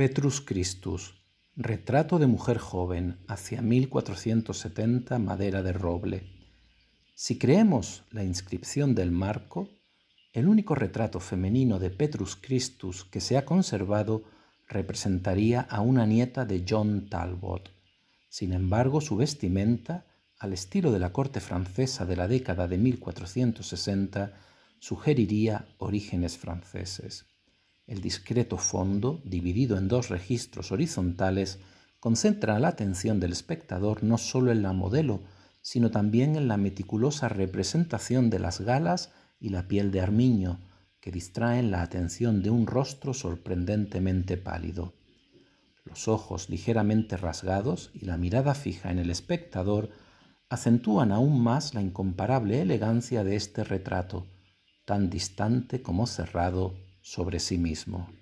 Petrus Christus, retrato de mujer joven hacia 1470, madera de roble. Si creemos la inscripción del marco, el único retrato femenino de Petrus Christus que se ha conservado representaría a una nieta de John Talbot. Sin embargo, su vestimenta, al estilo de la corte francesa de la década de 1460, sugeriría orígenes franceses. El discreto fondo, dividido en dos registros horizontales, concentra la atención del espectador no solo en la modelo, sino también en la meticulosa representación de las galas y la piel de armiño, que distraen la atención de un rostro sorprendentemente pálido. Los ojos ligeramente rasgados y la mirada fija en el espectador acentúan aún más la incomparable elegancia de este retrato, tan distante como cerrado sobre sí mismo.